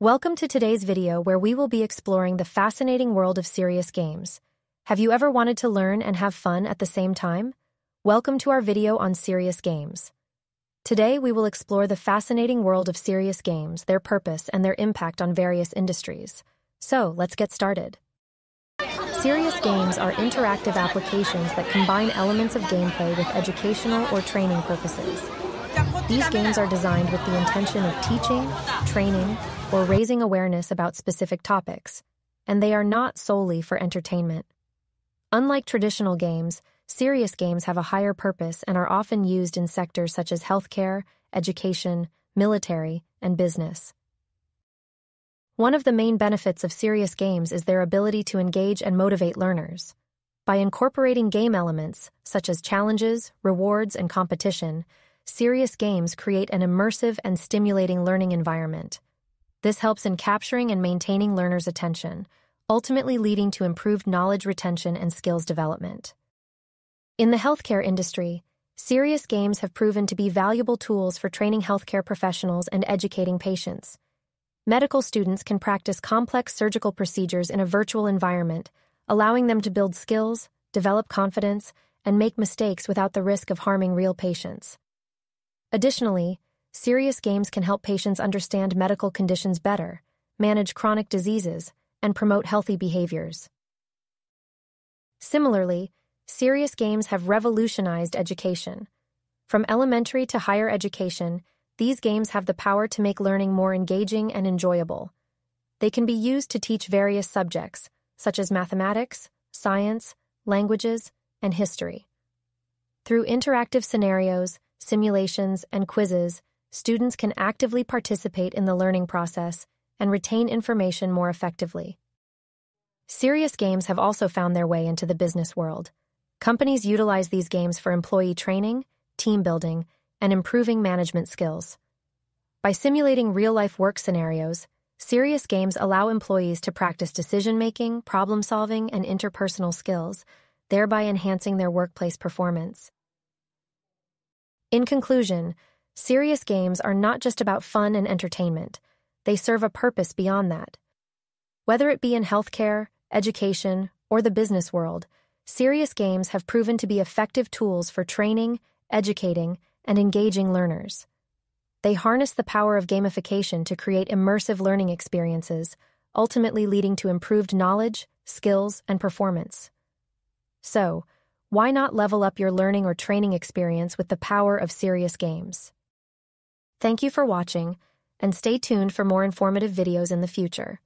Welcome to today's video where we will be exploring the fascinating world of serious games. Have you ever wanted to learn and have fun at the same time? Welcome to our video on serious games. Today we will explore the fascinating world of serious games, their purpose, and their impact on various industries. So, let's get started. Serious games are interactive applications that combine elements of gameplay with educational or training purposes. These games are designed with the intention of teaching, training, or raising awareness about specific topics, and they are not solely for entertainment. Unlike traditional games, serious games have a higher purpose and are often used in sectors such as healthcare, education, military, and business. One of the main benefits of serious games is their ability to engage and motivate learners. By incorporating game elements, such as challenges, rewards, and competition, serious games create an immersive and stimulating learning environment. This helps in capturing and maintaining learners' attention, ultimately leading to improved knowledge retention and skills development. In the healthcare industry, serious games have proven to be valuable tools for training healthcare professionals and educating patients. Medical students can practice complex surgical procedures in a virtual environment, allowing them to build skills, develop confidence, and make mistakes without the risk of harming real patients. Additionally, serious games can help patients understand medical conditions better, manage chronic diseases, and promote healthy behaviors. Similarly, serious games have revolutionized education. From elementary to higher education, these games have the power to make learning more engaging and enjoyable. They can be used to teach various subjects, such as mathematics, science, languages, and history. Through interactive scenarios, simulations, and quizzes, students can actively participate in the learning process and retain information more effectively. Serious games have also found their way into the business world. Companies utilize these games for employee training, team building, and improving management skills. By simulating real life work scenarios, serious games allow employees to practice decision making, problem solving, and interpersonal skills, thereby enhancing their workplace performance. In conclusion, serious games are not just about fun and entertainment, they serve a purpose beyond that. Whether it be in healthcare, education, or the business world, serious games have proven to be effective tools for training, educating, and engaging learners. They harness the power of gamification to create immersive learning experiences, ultimately leading to improved knowledge, skills, and performance. So, why not level up your learning or training experience with the power of serious games? Thank you for watching, and stay tuned for more informative videos in the future.